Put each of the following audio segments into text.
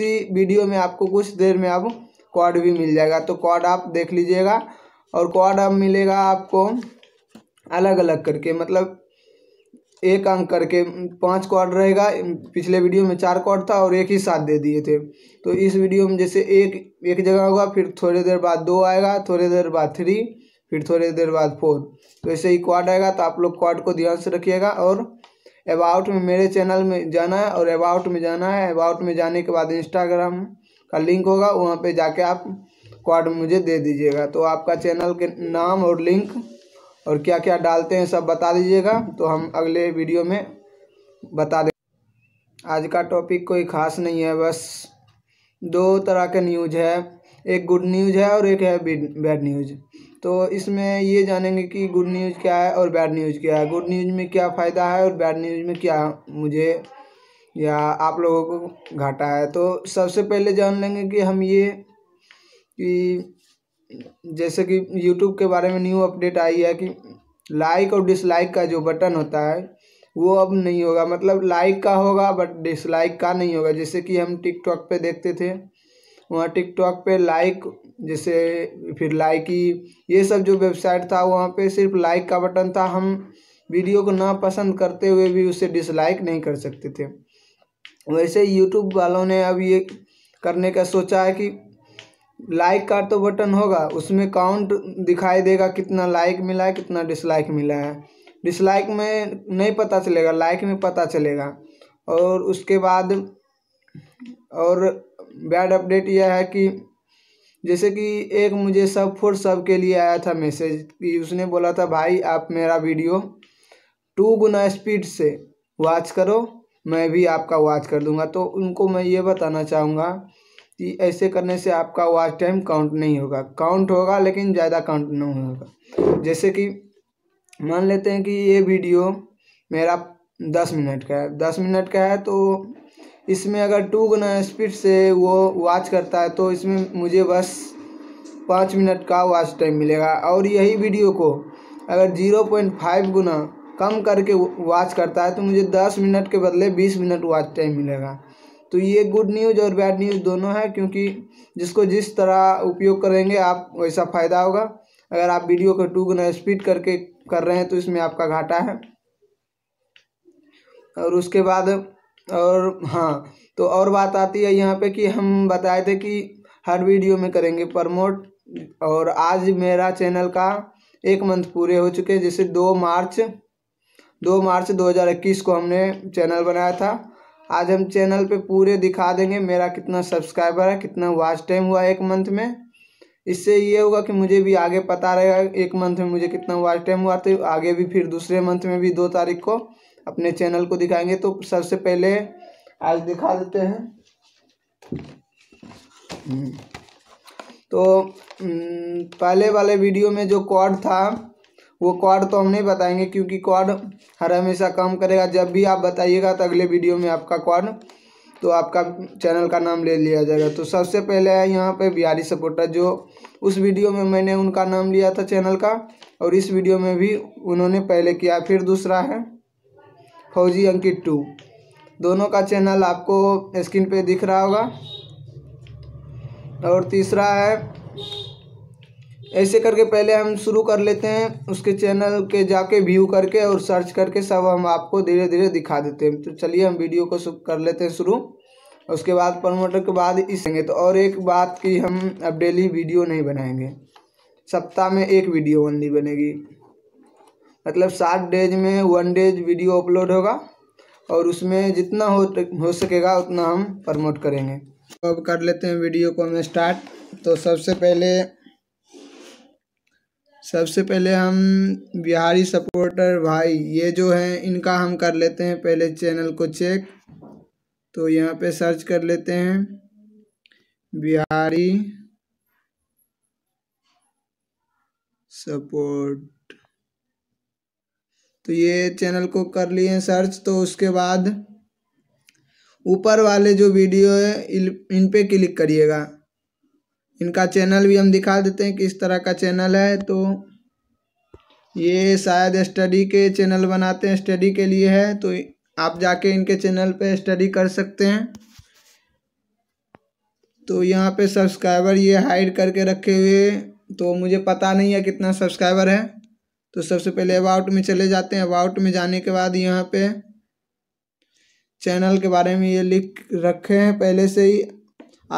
इसी वीडियो में आपको कुछ देर में अब क्वाड भी मिल जाएगा तो क्वाड आप देख लीजिएगा और क्वाड अब मिलेगा आपको अलग अलग करके मतलब एक अंक करके पांच क्वाड रहेगा पिछले वीडियो में चार क्वाड था और एक ही साथ दे दिए थे तो इस वीडियो में जैसे एक एक जगह होगा फिर थोड़ी देर बाद दो आएगा थोड़ी देर बाद थ्री फिर थोड़ी देर बाद फोर तो ऐसे ही क्वाड आएगा तो आप लोग क्वाड को ध्यान से रखिएगा और अबाउट में मेरे चैनल में जाना है और अबाउट में जाना है अबाउट में जाने के बाद इंस्टाग्राम का लिंक होगा वहाँ पे जाके आप क्वाड मुझे दे दीजिएगा तो आपका चैनल के नाम और लिंक और क्या क्या डालते हैं सब बता दीजिएगा तो हम अगले वीडियो में बता दें आज का टॉपिक कोई ख़ास नहीं है बस दो तरह के न्यूज है एक गुड न्यूज है और एक है बैड न्यूज तो इसमें ये जानेंगे कि गुड न्यूज़ क्या है और बैड न्यूज़ क्या है गुड न्यूज़ में क्या फ़ायदा है और बैड न्यूज़ में क्या मुझे या आप लोगों को घाटा है तो सबसे पहले जान लेंगे कि हम ये कि जैसे कि यूट्यूब के बारे में न्यू अपडेट आई है कि लाइक और डिसलाइक का जो बटन होता है वो अब नहीं होगा मतलब लाइक का होगा बट डिसलाइक का नहीं होगा जैसे कि हम टिकटॉक पे देखते थे वहाँ टिकटॉक पे लाइक जैसे फिर लाइक ही ये सब जो वेबसाइट था वहाँ पे सिर्फ लाइक का बटन था हम वीडियो को ना पसंद करते हुए भी उसे डिसलाइक नहीं कर सकते थे वैसे यूट्यूब वालों ने अब ये करने का सोचा है कि लाइक का तो बटन होगा उसमें काउंट दिखाई देगा कितना लाइक मिला है कितना डिसलाइक मिला है डिसलाइक में नहीं पता चलेगा लाइक में पता चलेगा और उसके बाद और बैड अपडेट यह है कि जैसे कि एक मुझे सब फोर सब के लिए आया था मैसेज कि उसने बोला था भाई आप मेरा वीडियो टू गुना स्पीड से वॉच करो मैं भी आपका वॉच कर दूंगा तो उनको मैं ये बताना चाहूँगा कि ऐसे करने से आपका वॉच टाइम काउंट नहीं होगा काउंट होगा लेकिन ज़्यादा काउंट नहीं होगा जैसे कि मान लेते हैं कि ये वीडियो मेरा दस मिनट का है दस मिनट का है तो इसमें अगर टू गुना स्पीड से वो वॉच करता है तो इसमें मुझे बस पाँच मिनट का वॉच टाइम मिलेगा और यही वीडियो को अगर जीरो पॉइंट फाइव गुना कम करके वॉच करता है तो मुझे दस मिनट के बदले बीस मिनट वॉच टाइम मिलेगा तो ये गुड न्यूज़ और बैड न्यूज़ दोनों है क्योंकि जिसको जिस तरह उपयोग करेंगे आप वैसा फ़ायदा होगा अगर आप वीडियो को टू गुना स्पीड करके कर रहे हैं तो इसमें आपका घाटा है और उसके बाद और हाँ तो और बात आती है यहाँ पे कि हम बताए थे कि हर वीडियो में करेंगे प्रमोट और आज मेरा चैनल का एक मंथ पूरे हो चुके हैं जैसे दो मार्च दो मार्च 2021 को हमने चैनल बनाया था आज हम चैनल पे पूरे दिखा देंगे मेरा कितना सब्सक्राइबर है कितना वॉच टाइम हुआ एक मंथ में इससे ये होगा कि मुझे भी आगे पता रहेगा एक मंथ में मुझे कितना वॉच टाइम हुआ तो आगे भी फिर दूसरे मंथ में भी दो तारीख को अपने चैनल को दिखाएंगे तो सबसे पहले आज दिखा देते हैं हम्म। तो हम्म, पहले वाले वीडियो में जो क्वाड था वो क्वाड तो हम नहीं बताएंगे क्योंकि क्वाड हर हमेशा काम करेगा जब भी आप बताइएगा तो अगले वीडियो में आपका क्वाड तो आपका चैनल का नाम ले लिया जाएगा तो सबसे पहले है यहाँ पे बिहारी सपोर्टर जो उस वीडियो में मैंने उनका नाम लिया था चैनल का और इस वीडियो में भी उन्होंने पहले किया फिर दूसरा है फौजी अंकित टू दोनों का चैनल आपको स्क्रीन पे दिख रहा होगा और तीसरा है ऐसे करके पहले हम शुरू कर लेते हैं उसके चैनल के जाके व्यू करके और सर्च करके सब हम आपको धीरे धीरे दिखा देते हैं तो चलिए हम वीडियो को कर लेते हैं शुरू उसके बाद प्रमोटर के बाद इसेंगे तो और एक बात की हम अब डेली वीडियो नहीं बनाएंगे सप्ताह में एक वीडियो ओनली बनेगी मतलब सात डेज में वन डेज वीडियो अपलोड होगा और उसमें जितना हो हो सकेगा उतना हम प्रमोट करेंगे तो अब कर लेते हैं वीडियो को हम स्टार्ट तो सबसे पहले सबसे पहले हम बिहारी सपोर्टर भाई ये जो हैं इनका हम कर लेते हैं पहले चैनल को चेक तो यहाँ पे सर्च कर लेते हैं बिहारी सपोर्ट तो ये चैनल को कर लिए सर्च तो उसके बाद ऊपर वाले जो वीडियो है इन पे क्लिक करिएगा इनका चैनल भी हम दिखा देते हैं किस तरह का चैनल है तो ये शायद स्टडी के चैनल बनाते हैं स्टडी के लिए है तो आप जाके इनके चैनल पे स्टडी कर सकते हैं तो यहाँ पे सब्सक्राइबर ये हाइड करके रखे हुए तो मुझे पता नहीं है कितना सब्सक्राइबर है तो सबसे पहले अबाउट में चले जाते हैं अबाउट में जाने के बाद यहाँ पे चैनल के बारे में ये लिख रखे हैं पहले से ही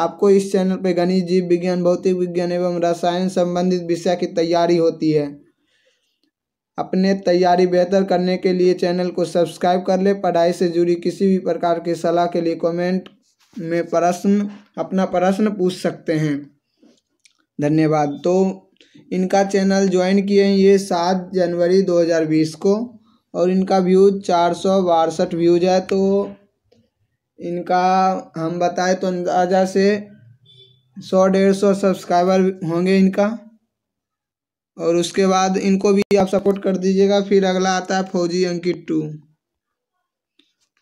आपको इस चैनल पे गणित जीव विज्ञान भौतिक विज्ञान एवं रसायन संबंधित विषय की तैयारी होती है अपने तैयारी बेहतर करने के लिए चैनल को सब्सक्राइब कर ले पढ़ाई से जुड़ी किसी भी प्रकार की सलाह के लिए कमेंट में प्रश्न अपना प्रश्न पूछ सकते हैं धन्यवाद तो इनका चैनल ज्वाइन किए हैं ये सात जनवरी 2020 को और इनका व्यूज चार सौ बासठ व्यूज है तो इनका हम बताएं तो अंदाजा से सौ डेढ़ सौ सब्सक्राइबर होंगे इनका और उसके बाद इनको भी आप सपोर्ट कर दीजिएगा फिर अगला आता है फौजी अंकित टू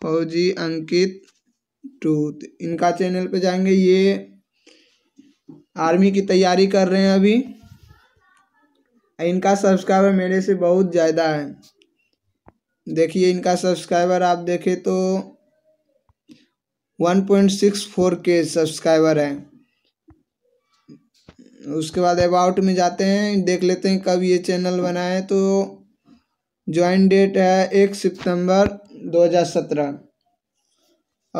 फौजी अंकित टू तो इनका चैनल पे जाएंगे ये आर्मी की तैयारी कर रहे हैं अभी इनका सब्सक्राइबर मेरे से बहुत ज़्यादा है देखिए इनका सब्सक्राइबर आप देखें तो one point six four K subscriber हैं उसके बाद अबाउट में जाते हैं देख लेते हैं कब ये चैनल बनाए तो ज्वाइन डेट है एक सितंबर 2017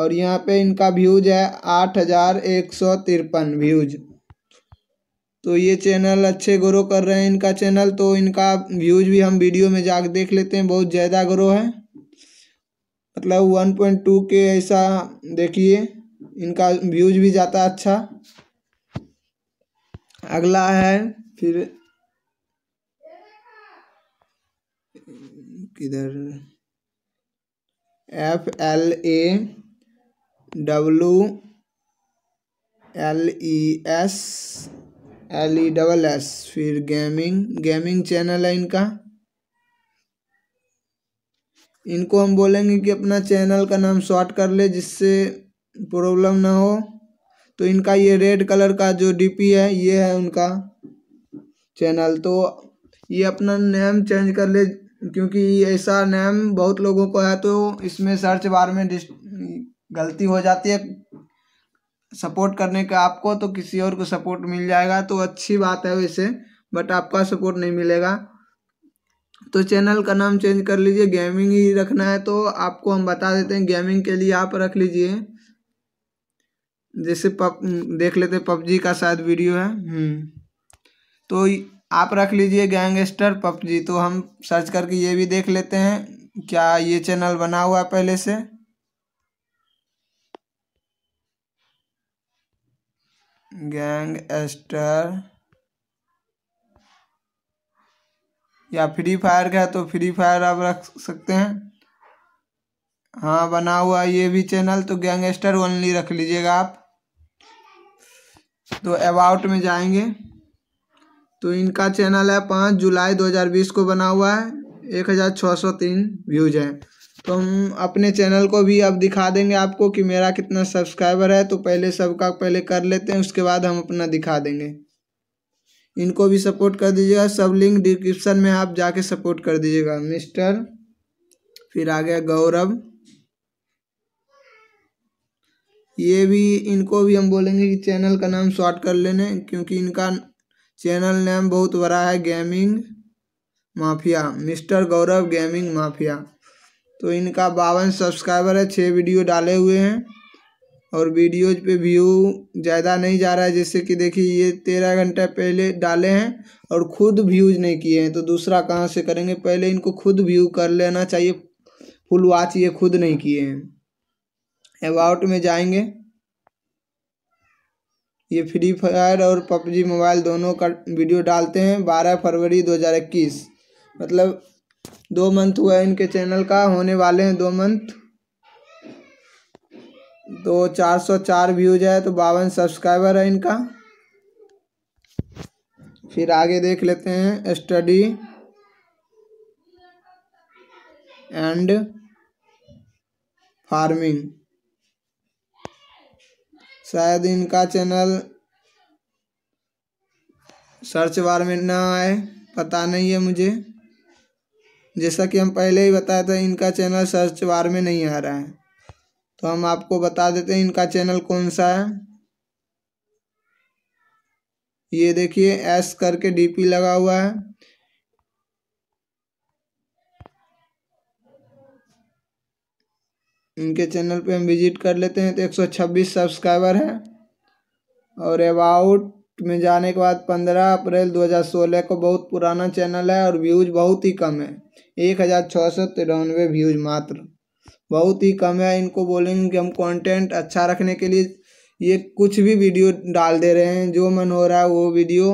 और यहाँ पे इनका व्यूज है आठ हज़ार एक सौ तिरपन व्यूज तो ये चैनल अच्छे ग्रो कर रहे हैं इनका चैनल तो इनका व्यूज भी हम वीडियो में जाके देख लेते हैं बहुत ज़्यादा ग्रो है मतलब वन पॉइंट टू के ऐसा देखिए इनका व्यूज भी जाता अच्छा अगला है फिर किधर F L A W L E S L E double S फिर गेमिंग गेमिंग चैनल है इनका इनको हम बोलेंगे कि अपना चैनल का नाम शॉर्ट कर ले जिससे प्रॉब्लम ना हो तो इनका ये रेड कलर का जो डीपी है ये है उनका चैनल तो ये अपना नेम चेंज कर ले क्योंकि ऐसा नेम बहुत लोगों को है तो इसमें सर्च बार में गलती हो जाती है सपोर्ट करने का आपको तो किसी और को सपोर्ट मिल जाएगा तो अच्छी बात है वैसे बट आपका सपोर्ट नहीं मिलेगा तो चैनल का नाम चेंज कर लीजिए गेमिंग ही रखना है तो आपको हम बता देते हैं गेमिंग के लिए आप रख लीजिए जैसे पब देख लेते पबजी का शायद वीडियो है हम्म। तो आप रख लीजिए गैंगस्टर पबजी तो हम सर्च करके ये भी देख लेते हैं क्या ये चैनल बना हुआ है पहले से गैंगस्टर या फ्री फायर का है तो फ्री फायर आप रख सकते हैं हाँ बना हुआ ये भी चैनल तो गैंगस्टर ओनली रख लीजिएगा आप तो अबाउट में जाएंगे तो इनका चैनल है पाँच जुलाई 2020 को बना हुआ है एक हज़ार छः सौ तीन व्यूज हैं तो हम अपने चैनल को भी अब दिखा देंगे आपको कि मेरा कितना सब्सक्राइबर है तो पहले सबका पहले कर लेते हैं उसके बाद हम अपना दिखा देंगे इनको भी सपोर्ट कर दीजिएगा सब लिंक डिस्क्रिप्शन में आप जाके सपोर्ट कर दीजिएगा मिस्टर फिर आ गया गौरव ये भी इनको भी हम बोलेंगे कि चैनल का नाम शॉर्ट कर लेने क्योंकि इनका चैनल नेम बहुत बड़ा है gaming mafia mister Gaurav gaming mafia तो इनका बावन सब्सक्राइबर है छः वीडियो डाले हुए हैं और वीडियोज पे व्यू ज़्यादा नहीं जा रहा है जैसे कि देखिए ये तेरह घंटा पहले डाले हैं और खुद व्यूज नहीं किए हैं तो दूसरा कहाँ से करेंगे पहले इनको खुद व्यू कर लेना चाहिए फुल वॉच ये खुद नहीं किए हैं अबाउट में जाएंगे ये फ्री फायर और पबजी मोबाइल दोनों का वीडियो डालते हैं बारह फरवरी दो हज़ार इक्कीस मतलब दो मंथ हुआ है इनके चैनल का होने वाले हैं दो मंथ तो चार सौ चार व्यूज है तो बावन सब्सक्राइबर है इनका फिर आगे देख लेते हैं स्टडी एंड फार्मिंग शायद इनका चैनल सर्च बार में ना आए पता नहीं है मुझे जैसा कि हम पहले ही बताया था इनका चैनल सर्च बार में नहीं आ रहा है तो हम आपको बता देते हैं इनका चैनल कौन सा है ये देखिए एस करके डीपी लगा हुआ है इनके चैनल पे हम विजिट कर लेते हैं तो 126 सब्सक्राइबर है और अबाउट में जाने के बाद 15 अप्रैल 2016 को बहुत पुराना चैनल है और व्यूज बहुत ही कम है एक हज़ार छः सौ तिरानवे व्यूज मात्र बहुत ही कम है इनको बोलेंगे कि हम कंटेंट अच्छा रखने के लिए ये कुछ भी वीडियो डाल दे रहे हैं जो मन हो रहा है वो वीडियो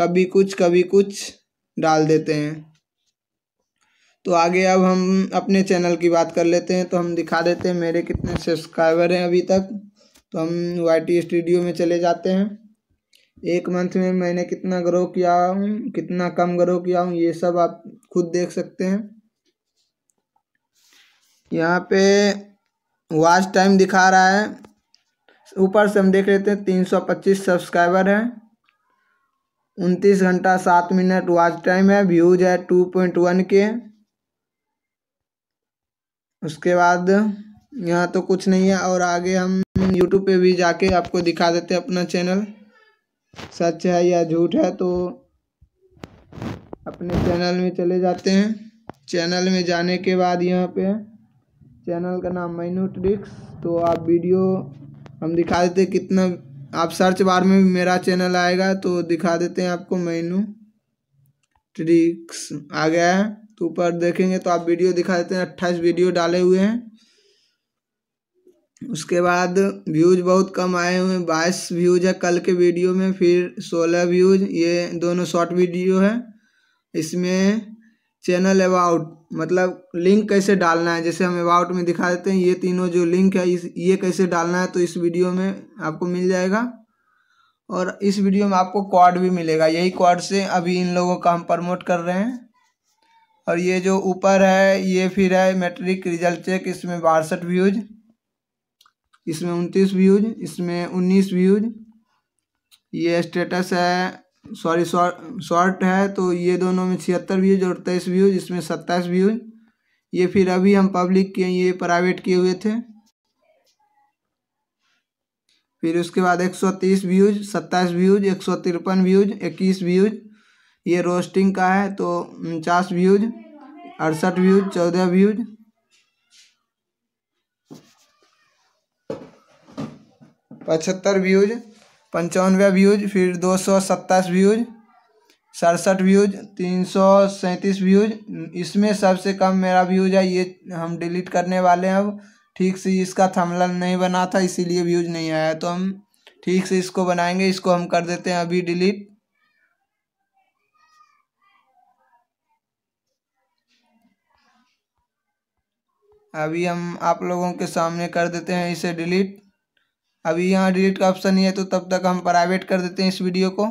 कभी कुछ कभी कुछ डाल देते हैं तो आगे अब हम अपने चैनल की बात कर लेते हैं तो हम दिखा देते हैं मेरे कितने सब्सक्राइबर हैं अभी तक तो हम वाई टी स्टूडियो में चले जाते हैं एक मंथ में मैंने कितना ग्रो किया हूँ कितना कम ग्रो किया हूँ ये सब आप खुद देख सकते हैं यहाँ पे वॉच टाइम दिखा रहा है ऊपर से हम देख लेते हैं तीन सौ पच्चीस सब्सक्राइबर हैं उनतीस घंटा सात मिनट वॉच टाइम है व्यूज है टू पॉइंट वन के उसके बाद यहाँ तो कुछ नहीं है और आगे हम यूट्यूब पे भी जाके आपको दिखा देते हैं अपना चैनल सच है या झूठ है तो अपने चैनल में चले जाते हैं चैनल में जाने के बाद यहाँ पे चैनल का नाम मैनू ट्रिक्स तो आप वीडियो हम दिखा देते कितना आप सर्च बार में भी मेरा चैनल आएगा तो दिखा देते हैं आपको मैनू ट्रिक्स आ गया है तो ऊपर देखेंगे तो आप वीडियो दिखा देते हैं अट्ठाईस वीडियो डाले हुए हैं उसके बाद व्यूज़ बहुत कम आए हुए हैं बाईस व्यूज़ है कल के वीडियो में फिर सोलह व्यूज़ ये दोनों शॉर्ट वीडियो है इसमें चैनल अबाउट मतलब लिंक कैसे डालना है जैसे हम अबाउट में दिखा देते हैं ये तीनों जो लिंक है इस ये कैसे डालना है तो इस वीडियो में आपको मिल जाएगा और इस वीडियो में आपको क्वाड भी मिलेगा यही क्वाड से अभी इन लोगों का हम प्रमोट कर रहे हैं और ये जो ऊपर है ये फिर है मैट्रिक रिजल्ट चेक इसमें बासठ व्यूज़ इसमें उनतीस व्यूज इसमें उन्नीस व्यूज ये स्टेटस है सॉरी शॉर्ट है तो ये दोनों में छिहत्तर व्यूज और तेईस व्यूज इसमें सत्ताईस व्यूज ये फिर अभी हम पब्लिक किए ये प्राइवेट किए हुए थे फिर उसके बाद एक सौ तीस व्यूज सत्ताईस व्यूज एक सौ तिरपन व्यूज इक्कीस व्यूज ये रोस्टिंग का है तो उनचास व्यूज अड़सठ व्यूज चौदह व्यूज पचहत्तर व्यूज पंचानवे व्यूज फिर दो सौ सत्ताईस व्यूज सड़सठ व्यूज तीन सौ सैंतीस व्यूज इसमें सबसे कम मेरा व्यूज है ये हम डिलीट करने वाले हैं अब ठीक से इसका थमलन नहीं बना था इसीलिए व्यूज नहीं आया तो हम ठीक से इसको बनाएंगे इसको हम कर देते हैं अभी डिलीट अभी हम आप लोगों के सामने कर देते हैं इसे डिलीट अभी यहाँ डिलीट का ऑप्शन ही है तो तब तक हम प्राइवेट कर देते हैं इस वीडियो को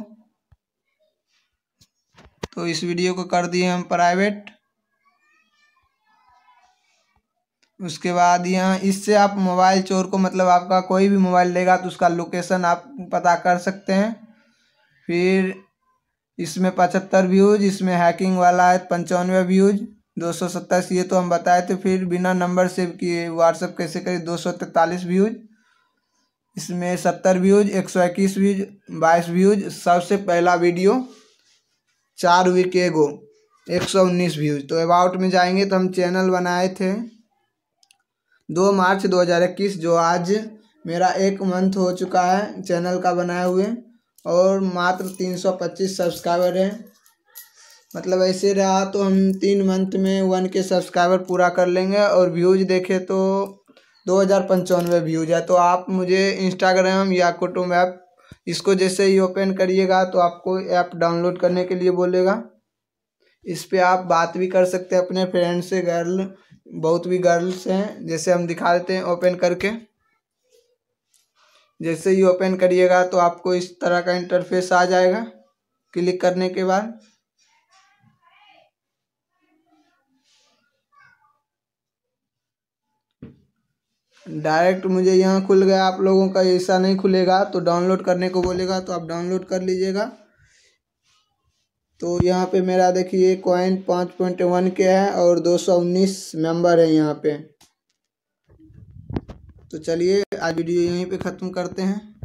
तो इस वीडियो को कर दिए हम प्राइवेट उसके बाद यहाँ इससे आप मोबाइल चोर को मतलब आपका कोई भी मोबाइल लेगा तो उसका लोकेशन आप पता कर सकते हैं फिर इसमें पचहत्तर व्यूज इसमें हैकिंग वाला है पंचानवे व्यूज दो सौ सत्ताईस ये तो हम बताए थे फिर बिना नंबर सेव किए व्हाट्सअप कैसे करें दो सौ तैंतालीस व्यूज इसमें सत्तर व्यूज एक सौ इक्कीस व्यूज बाईस व्यूज सबसे पहला वीडियो चार वीक एगो एक सौ उन्नीस व्यूज तो अबाउट में जाएंगे तो हम चैनल बनाए थे दो मार्च दो हज़ार इक्कीस जो आज मेरा एक मंथ हो चुका है चैनल का बनाए हुए और मात्र तीन सौ पच्चीस सब्सक्राइबर हैं मतलब ऐसे रहा तो हम तीन मंथ में वन के सब्सक्राइबर पूरा कर लेंगे और व्यूज देखे तो दो हज़ार पंचानवे व्यूज़ है तो आप मुझे इंस्टाग्राम या कुटुम ऐप इसको जैसे ही ओपन करिएगा तो आपको ऐप डाउनलोड करने के लिए बोलेगा इस पर आप बात भी कर सकते हैं अपने फ्रेंड से गर्ल बहुत भी गर्ल्स हैं जैसे हम दिखा देते हैं ओपन करके जैसे ही ओपन करिएगा तो आपको इस तरह का इंटरफेस आ जाएगा क्लिक करने के बाद डायरेक्ट मुझे यहाँ खुल गया आप लोगों का ऐसा नहीं खुलेगा तो डाउनलोड करने को बोलेगा तो आप डाउनलोड कर लीजिएगा तो यहाँ पे मेरा देखिए कॉइन पाँच पॉइंट वन के है और दो सौ उन्नीस मेम्बर है यहाँ पे तो चलिए आज वीडियो यहीं पे ख़त्म करते हैं